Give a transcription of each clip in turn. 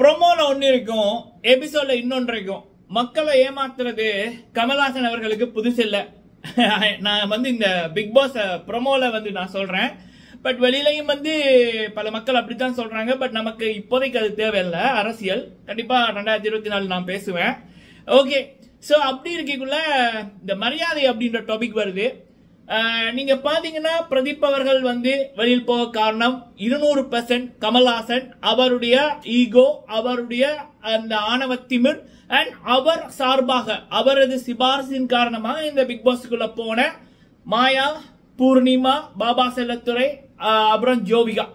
ப்ரொமோல ஒன்று இருக்கும் எபிசோட்ல இன்னொன்று இருக்கும் மக்களை ஏமாத்துறது கமல்ஹாசன் அவர்களுக்கு புதுசு இல்லை நான் வந்து இந்த பிக் பாஸ் ப்ரொமோல வந்து நான் சொல்கிறேன் பட் வெளியிலையும் வந்து பல மக்கள் அப்படித்தான் சொல்கிறாங்க பட் நமக்கு இப்போதைக்கு அது தேவையில்லை அரசியல் கண்டிப்பாக ரெண்டாயிரத்தி இருபத்தி நாலு நான் பேசுவேன் ஓகே ஸோ அப்படி இருக்கக்குள்ள இந்த மரியாதை அப்படின்ற டாபிக் வருது நீங்க பாத்தீங்கன்னா பிரதீப் அவர்கள் வந்து வெளியில் போக காரணம் இருநூறு பெர்சன்ட் கமல்ஹாசன் அவருடைய ஈகோ அவருடைய அந்த ஆணவ திமிர் அண்ட் அவர் சார்பாக அவரது சிபாரிசின் காரணமாக இந்த பிக் பாஸ்க்குள்ள போன மாயா பூர்ணிமா பாபா செல்லத்துறை அப்புறம் ஜோவிகா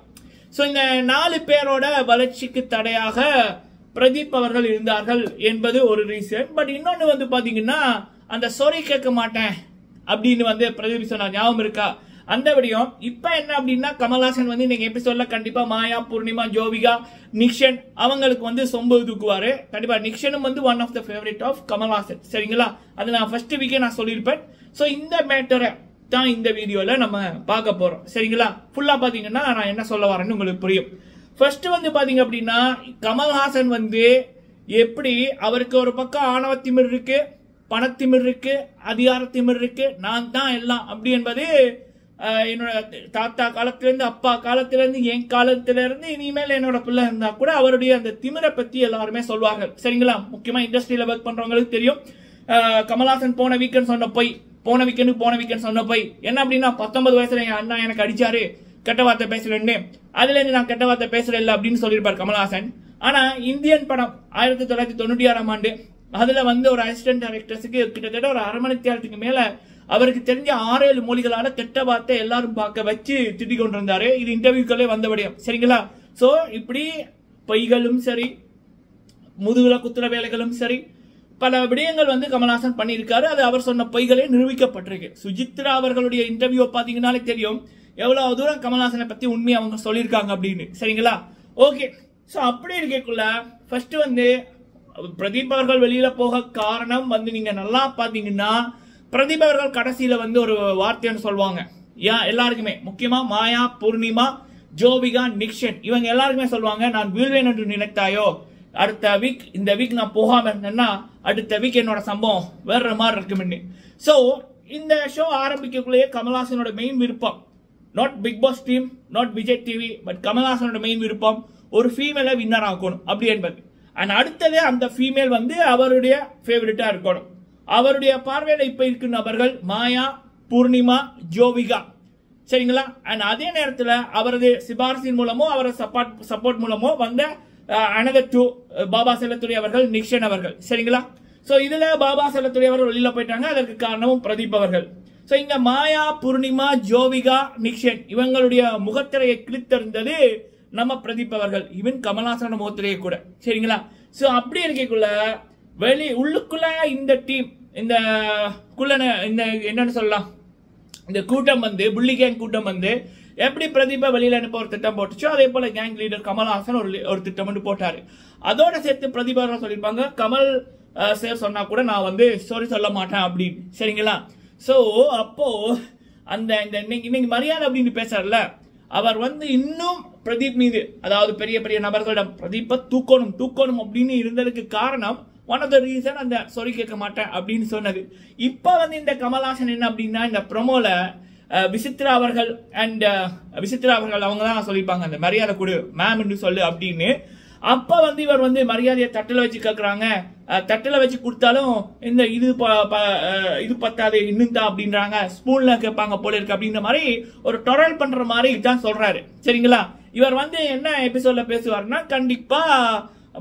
ஸோ இந்த நாலு பேரோட வளர்ச்சிக்கு தடையாக பிரதீப் அவர்கள் இருந்தார்கள் என்பது ஒரு ரீசன் பட் இன்னொன்று வந்து பாத்தீங்கன்னா அந்த சொரி கேட்க மாட்டேன் அப்படின்னு வந்து பிரதீப் சொன்னார் ஞாபகம் இருக்கா அந்த விடயம் இப்ப என்ன அப்படின்னா கமல்ஹாசன் வந்து இன்னைக்கு எபிசோட்ல கண்டிப்பா மாயா பூர்ணிமா ஜோவிகா நிக்ஷன் அவங்களுக்கு வந்து சொம்பு தூக்குவாரு கண்டிப்பா நிக்ஷனும் வந்து one of the favourite of Kamal Haasan சரிங்களா அது நான் ஃபர்ஸ்ட் வீக்கே நான் சொல்லியிருப்பேன் ஸோ இந்த மேட்டரை தான் இந்த வீடியோவில் நம்ம பார்க்க போகிறோம் சரிங்களா ஃபுல்லாக பார்த்தீங்கன்னா நான் என்ன சொல்ல வரேன்னு உங்களுக்கு புரியும் ஃபர்ஸ்ட் வந்து பாத்தீங்க அப்படின்னா கமல்ஹாசன் வந்து எப்படி அவருக்கு ஒரு பக்கம் ஆணவ திமிர் இருக்குது பணத்திமிர் இருக்கு அதிகாரத்திமிர் இருக்கு நான் தான் எல்லாம் அப்படி என்பது என்னோட தாத்தா காலத்திலேருந்து அப்பா காலத்திலேருந்து என் காலத்திலேருந்து இனிமேல் என்னோட பிள்ளை இருந்தா கூட அவருடைய அந்த திமிரை பத்தி எல்லாருமே சொல்லுவாங்க சரிங்களா முக்கியமா இண்டஸ்ட்ரியில ஒர்க் பண்றவங்களுக்கு தெரியும் கமலாசன் போன வீக்கெண்ட் சொன்ன போய் போன வீக்கெண்டு போன வீக்கெண்ட் சொன்ன போய் என்ன அப்படின்னா பத்தொன்பது வயசுல என் அண்ணா எனக்கு அடிச்சாரு கெட்ட வார்த்தை பேசுறேன்னு அதுல இருந்து நான் கெட்ட வார்த்தை பேசுறேன் இல்லை அப்படின்னு சொல்லியிருப்பார் கமல்ஹாசன் ஆனா இந்தியன் படம் ஆயிரத்தி தொள்ளாயிரத்தி தொண்ணூற்றி ஆறாம் ஆண்டு அதுல வந்து ஒரு அசிஸ்டன்ட் டைரக்டர்ஸுக்கு கிட்டத்தட்ட ஒரு அரை மணி தேட்டருக்கு மேல அவருக்கு தெரிஞ்ச ஆறு ஏழு மொழிகளால கெட்ட வார்த்தை எல்லாரும் பார்க்க வச்சு திட்டிக் கொண்டிருந்தாரு இது இன்டர்வியூக்களே வந்தபடியும் சரிங்களா சோ இப்படி பொய்களும் சரி முதுகுல குத்துற வேலைகளும் சரி பல விடயங்கள் வந்து கமல்ஹாசன் பண்ணியிருக்காரு அது அவர் சொன்ன பொய்களே நிரூபிக்கப்பட்டிருக்கு சுஜித்ரா அவர்களுடைய இன்டர்வியூ பாத்தீங்கன்னாலே தெரியும் எவ்வளவு தூரம் கமல்ஹாசனை பத்தி உண்மையை அவங்க சொல்லியிருக்காங்க அப்படின்னு சரிங்களா ஓகே ஸோ அப்படி இருக்கக்குள்ள ஃபர்ஸ்ட் வந்து பிரதீப் அவர்கள் வெளியில் போக காரணம் வந்து நீங்கள் நல்லா பார்த்தீங்கன்னா பிரதீப் அவர்கள் கடைசியில் வந்து ஒரு வார்த்தைன்னு சொல்லுவாங்க ஏன் எல்லாருக்குமே முக்கியமாக மாயா பூர்ணிமா ஜோபிகா நிக்ஷன் இவங்க எல்லாருக்குமே சொல்லுவாங்க நான் வீழ்வேன் என்று நினைத்தாயோ அடுத்த வீக் இந்த வீக் நான் போகாமல் இருந்தேன்னா அடுத்த வீக் என்னோட சம்பவம் வேற மாதிரி இருக்கும்னு ஸோ இந்த ஷோ ஆரம்பிக்கக்குள்ளேயே கமல்ஹாசனோட மெயின் விருப்பம் not Bigg Boss team not Vijay TV but கமல்ஹாசனோட மெயின் விருப்பம் ஒரு ஃபீமேலை வின்னர் ஆகணும் அப்படி என்பது அண்ட் அடுத்தது அந்த ஃபீமேல் வந்து அவருடைய ஃபேவரட்டா இருக்கணும் அவருடைய பார்வையில் இப்போ இருக்கு நபர்கள் மாயா பூர்ணிமா ஜோவிகா சரிங்களா அண்ட் அதே நேரத்தில் அவரது சிபாரிசின் மூலமோ அவரது சப்போர்ட் சப்போர்ட் மூலமோ வந்த அனகத்து பாபா செல்லத்துறை அவர்கள் நிக்ஷன் அவர்கள் சரிங்களா ஸோ இதில் பாபா செல்லத்துறை அவர்கள் வெளியில் போயிட்டாங்க அதற்கு காரணமும் பிரதீப் அவர்கள் ஸோ இங்க மாயா பூர்ணிமா ஜோவிகா நிக்ஷன் இவங்களுடைய முகத்திரையை கிழித்திருந்தது நம்ம பிரதீப் அவர்கள் ஈவன் கமல்ஹாசனோட முகத்திலேயே கூட சரிங்களா ஸோ அப்படி இருக்கக்குள்ள வெளி உள்ளுக்குள்ள இந்த டீம் இந்த குள்ள இந்த என்னன்னு சொல்லலாம் இந்த கூட்டம் வந்து புள்ளி கேங் கூட்டம் வந்து எப்படி பிரதீபா வெளியில் அனுப்ப ஒரு திட்டம் போட்டுச்சோ அதே போல கேங் லீடர் கமல்ஹாசன் ஒரு ஒரு திட்டம் வந்து போட்டாரு அதோட சேர்த்து பிரதீபா சொல்லியிருப்பாங்க கமல் சார் சொன்னா கூட நான் வந்து சாரி சொல்ல மாட்டேன் அப்படின்னு சரிங்களா ஸோ அப்போ அந்த இந்த இன்னைக்கு இன்னைக்கு மரியாதை அப்படின்னு பேசாருல அவர் வந்து இன்னும் பிரதீப் மீது அதாவது பெரிய பெரிய நபர்களிடம் பிரதீப்பை தூக்கணும் தூக்கணும் அப்படின்னு இருந்ததுக்கு காரணம் ஒன் ஆஃப் த ரீசன் அந்த சொல்லி கேட்க மாட்டேன் அப்படின்னு சொன்னது இப்போ வந்து இந்த கமல்ஹாசன் என்ன அப்படின்னா இந்த ப்ரொமோல விசித்ரா அவர்கள் அண்ட் விசித்ரா அவர்கள் அவங்க தான் சொல்லிப்பாங்க அந்த மரியாதை கொடு மேம் என்று சொல்லு அப்படின்னு அப்ப வந்து இவர் வந்து மரியாதையை தட்டில் வச்சு கேட்குறாங்க தட்டில் வச்சு கொடுத்தாலும் இந்த இது இது பத்தாது இன்னும் தான் அப்படின்றாங்க ஸ்பூன்ல கேட்பாங்க போல இருக்கு அப்படின்ற மாதிரி ஒரு டொரல் பண்ற மாதிரி இதுதான் சொல்றாரு சரிங்களா இவர் வந்து என்ன எபிசோட பேசுவார்னா கண்டிப்பா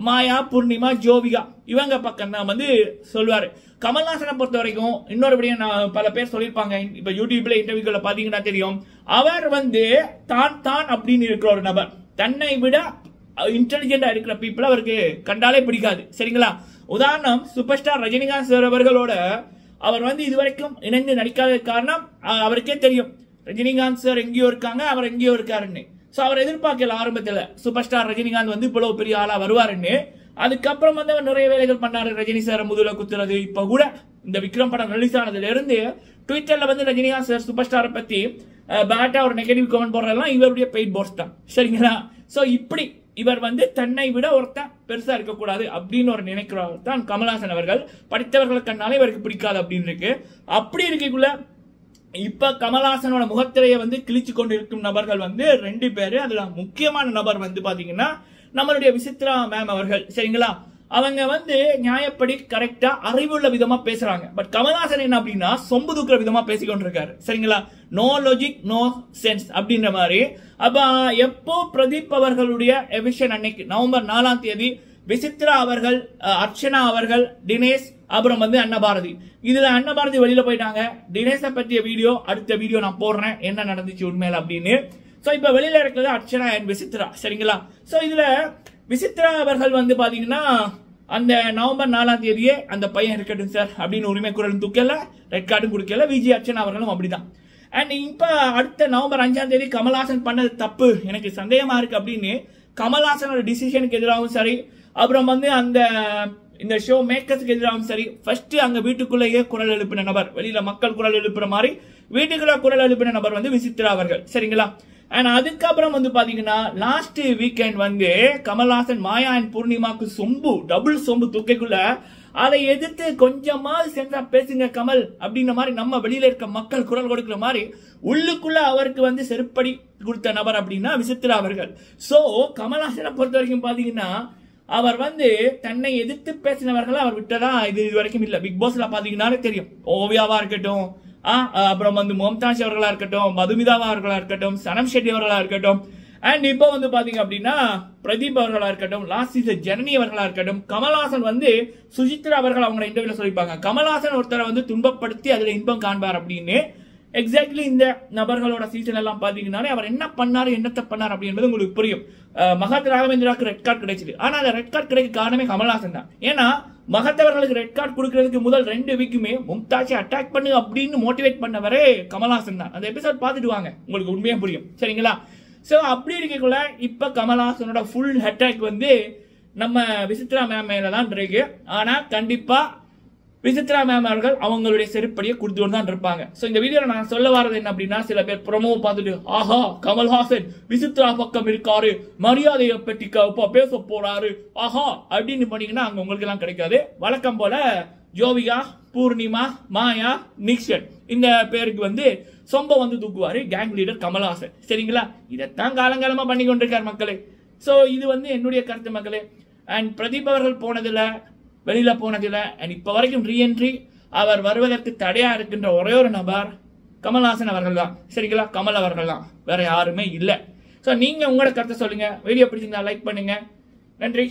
மாயா பூர்ணிமா ஜோவிகா இவங்க பக்கம் தான் வந்து சொல்வாரு கமல்ஹாசனை பொறுத்த வரைக்கும் இன்னொருபடியும் நான் பல பேர் சொல்லியிருப்பாங்க இப்போ யூடியூப்ல இன்டர்வியூக்களை பார்த்தீங்கன்னா தெரியும் அவர் வந்து தான் தான் அப்படின்னு இருக்கிற ஒரு நபர் தன்னை விட இன்டெலிஜென்டா இருக்கிற பீப்புள் அவருக்கு கண்டாலே பிடிக்காது சரிங்களா உதாரணம் சூப்பர் ஸ்டார் ரஜினிகாந்த் சார் அவர்களோட அவர் வந்து இதுவரைக்கும் இணைந்து நடிக்காத காரணம் அவருக்கே தெரியும் ரஜினிகாந்த் சார் எங்கேயோ இருக்காங்க அவர் எங்கேயோ இருக்காருன்னு ஸோ அவர் எதிர்பார்க்கல ஆரம்பத்தில் சூப்பர் ஸ்டார் ரஜினிகாந்த் வந்து இவ்வளவு பெரிய ஆளாக வருவாருன்னு அதுக்கப்புறம் வந்து அவர் நிறைய வேலைகள் பண்ணாரு ரஜினி சார் முதல குத்துறது இப்போ கூட இந்த விக்ரம் படம் ரிலீஸ் ஆனதுல இருந்து ட்விட்டர்ல வந்து ரஜினிகாந்த் சார் சூப்பர் ஸ்டாரை பத்தி பேட்டா ஒரு நெகட்டிவ் கமெண்ட் போடுறதெல்லாம் இவருடைய பெயிட் போர்ஸ் தான் சரிங்களா ஸோ இப்படி இவர் வந்து தன்னை விட ஒருத்தன் பெருசா இருக்கக்கூடாது அப்படின்னு ஒரு நினைக்கிறவர் தான் கமல்ஹாசன் அவர்கள் படித்தவர்களுக்கு கண்ணாலே இவருக்கு பிடிக்காது அப்படின்னு இருக்கு அப்படி இருக்கக்குள்ள இப்ப கமல்ஹாசனோட முகத்திரையை வந்து கிழிச்சு கொண்டிருக்கும் நபர்கள் வந்து ரெண்டு பேரு அதுல முக்கியமான நபர் வந்து பாத்தீங்கன்னா நம்மளுடைய விசித்ரா மேம் அவர்கள் சரிங்களா அவங்க வந்து நியாயப்படி கரெக்டா அறிவுள்ள விதமா பேசுறாங்க பட் கமல்ஹாசன் என்ன அப்படின்னா சொம்பு தூக்குற விதமா பேசிக்கொண்டிருக்காரு சரிங்களா நோ லாஜிக் நோ சென்ஸ் அப்படின்ற மாதிரி அப்ப எப்போ பிரதீப் அவர்களுடைய எவிஷன் அன்னைக்கு நவம்பர் நாலாம் தேதி விசித்ரா அவர்கள் அர்ச்சனா அவர்கள் தினேஷ் அப்புறம் வந்து அன்னபாரதி இதுல அன்னபாரதி வெளியில போயிட்டாங்க தினேஷை பற்றிய வீடியோ அடுத்த வீடியோ நான் போடுறேன் என்ன நடந்துச்சு உண்மையில அப்படின்னு ஸோ இப்போ வெளியில இருக்கிறது அர்ச்சனா அண்ட் விசித்ரா சரிங்களா ஸோ இதுல விசித்ரா அவர்கள் வந்து பாத்தீங்கன்னா அந்த நவம்பர் நாலாம் தேதியே அந்த பையன் இருக்கட்டும் சார் அப்படின்னு உரிமை குரலும் தூக்கல ரெட் கார்டும் கொடுக்கல விஜி அர்ச்சனா அவர்களும் அப்படிதான் அண்ட் இப்போ அடுத்த நவம்பர் அஞ்சாம் தேதி கமல்ஹாசன் பண்ணது தப்பு எனக்கு சந்தேகமா இருக்கு அப்படின்னு கமல்ஹாசனோட டிசிஷனுக்கு எதிராகவும் சரி அப்புறம் வந்து அந்த இந்த ஷோ மேக்கர்ஸுக்கு எதிராகவும் சரி ஃபர்ஸ்ட் அங்க வீட்டுக்குள்ளேயே குரல் எழுப்பின நபர் வெளியில மக்கள் குரல் எழுப்புற மாதிரி வீட்டுக்குள்ள குரல் எழுப்பின நபர் வந்து விசித்ரா அவர்கள் சரிங்களா அண்ட் அதுக்கப்புறம் வந்து பாத்தீங்கன்னா லாஸ்ட் வீக்கெண்ட் வந்து கமல்ஹாசன் மாயா அண்ட் பூர்ணிமாக்கு சொம்பு டபுள் சொம்பு தூக்கைக்குள்ள அதை எதிர்த்து கொஞ்சமாவது சென்றா பேசுங்க கமல் அப்படின்ற மாதிரி நம்ம வெளியில இருக்க மக்கள் குரல் கொடுக்கிற மாதிரி உள்ளுக்குள்ள அவருக்கு வந்து செருப்படி கொடுத்த நபர் அப்படின்னா விசித்ரா அவர்கள் சோ கமல்ஹாசனை பொறுத்த வரைக்கும் பாத்தீங்கன்னா அவர் வந்து தன்னை எதிர்த்து பேசினவர்கள் அவர் விட்டதா இது இது வரைக்கும் இல்லை பிக் பாஸ்ல பாத்தீங்கன்னாலே தெரியும் ஓவியாவா இருக்கட்டும் அப்புறம் வந்து மோம்தாஷ் அவர்களா இருக்கட்டும் மதுமிதாவா அவர்களா இருக்கட்டும் சனம் ஷெட்டி அவர்களா இருக்கட்டும் அண்ட் இப்போ வந்து பாத்தீங்க அப்படின்னா பிரதீப் அவர்களா இருக்கட்டும் லாஸ்ட் சீசன் ஜனனி அவர்களா இருக்கட்டும் கமல்ஹாசன் வந்து சுஜித்ரா அவர்கள் அவங்க இன்டர்வியூல சொல்லிப்பாங்க கமல்ஹாசன் ஒருத்தரை வந்து துன்பப்படுத்தி அதுல இன்பம் காண்பார் அப்படின்னு எக்ஸாக்ட்லி இந்த நபர்களோட சீசன் எல்லாம் பார்த்தீங்கன்னாலே அவர் என்ன பண்ணார் என்னத்தை பண்ணார் அப்படின்றது உங்களுக்கு புரியும் மகத் ராகவேந்திராவுக்கு ரெட் கார்டு கிடைச்சிது ஆனால் அந்த ரெட் கார்டு கிடைக்க காரணமே கமல்ஹாசன் தான் ஏன்னா மகத்தவர்களுக்கு ரெட் கார்டு கொடுக்கறதுக்கு முதல் ரெண்டு வீக்குமே மும்தாஜை அட்டாக் பண்ணு அப்படின்னு மோட்டிவேட் பண்ணவரே கமல்ஹாசன் தான் அந்த எபிசோட் பாத்துட்டு வாங்க உங்களுக்கு உண்மையா புரியும் சரிங்களா ஸோ அப்படி இருக்கக்குள்ள இப்போ கமல்ஹாசனோட ஃபுல் அட்டாக் வந்து நம்ம விசித்ரா மேம் மேலே தான் இருக்கு ஆனால் கண்டிப்பாக விசித்ரா மேம் அவர்கள் அவங்களுடைய செருப்படியை கொடுத்துட்டு தான் இருப்பாங்க ஸோ இந்த வீடியோ நான் சொல்ல வரது என்ன அப்படின்னா சில பேர் ப்ரொமோ பார்த்துட்டு ஆஹா கமல்ஹாசன் விசித்ரா பக்கம் இருக்காரு மரியாதையை பற்றி பேச போறாரு ஆஹா அப்படின்னு பண்ணீங்கன்னா அங்கே உங்களுக்கு எல்லாம் கிடைக்காது வழக்கம் போல ஜோவிகா பூர்ணிமா மாயா நிக்ஷன் இந்த பேருக்கு வந்து சொம்ப வந்து தூக்குவார் கேங் லீடர் கமல்ஹாசன் சரிங்களா இதைத்தான் காலங்காலமாக பண்ணி கொண்டிருக்காரு மக்களே ஸோ இது வந்து என்னுடைய கருத்து மக்களே அண்ட் பிரதீப் அவர்கள் போனதில் வெளியில் போனதில்லை அண்ட் இப்போ வரைக்கும் ரீஎன்ட்ரி அவர் வருவதற்கு தடையாக இருக்கின்ற ஒரே ஒரு நபர் கமல்ஹாசன் அவர்கள் தான் சரிங்களா கமல் அவர்கள் தான் வேறு யாருமே இல்லை ஸோ நீங்கள் உங்களோட கருத்தை சொல்லுங்கள் வீடியோ பிடிச்சிருந்தா லைக் பண்ணுங்கள் நன்றி